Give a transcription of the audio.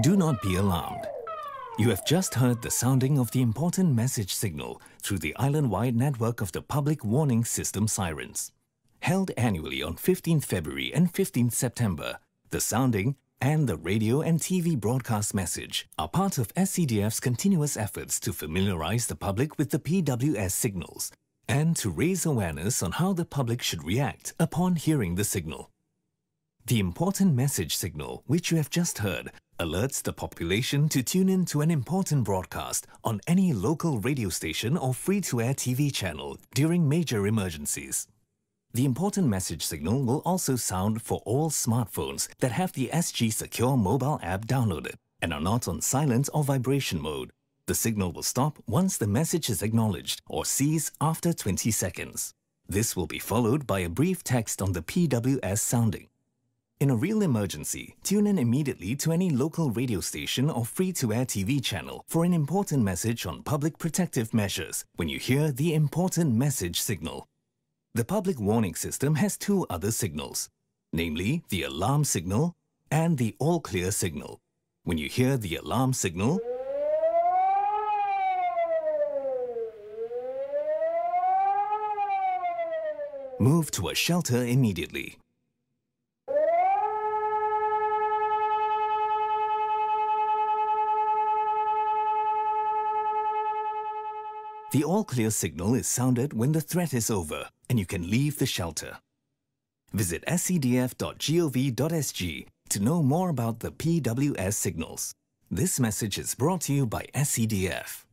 Do not be alarmed. You have just heard the sounding of the important message signal through the island-wide network of the public warning system sirens. Held annually on 15 February and 15 September, the sounding and the radio and TV broadcast message are part of SCDF's continuous efforts to familiarize the public with the PWS signals and to raise awareness on how the public should react upon hearing the signal. The important message signal, which you have just heard, alerts the population to tune in to an important broadcast on any local radio station or free-to-air TV channel during major emergencies. The important message signal will also sound for all smartphones that have the SG Secure mobile app downloaded and are not on silent or vibration mode. The signal will stop once the message is acknowledged or cease after 20 seconds. This will be followed by a brief text on the PWS sounding. In a real emergency, tune in immediately to any local radio station or free-to-air TV channel for an important message on public protective measures when you hear the important message signal. The public warning system has two other signals, namely the alarm signal and the all clear signal. When you hear the alarm signal, move to a shelter immediately. The all clear signal is sounded when the threat is over and you can leave the shelter. Visit scdf.gov.sg to know more about the PWS signals. This message is brought to you by SCDF.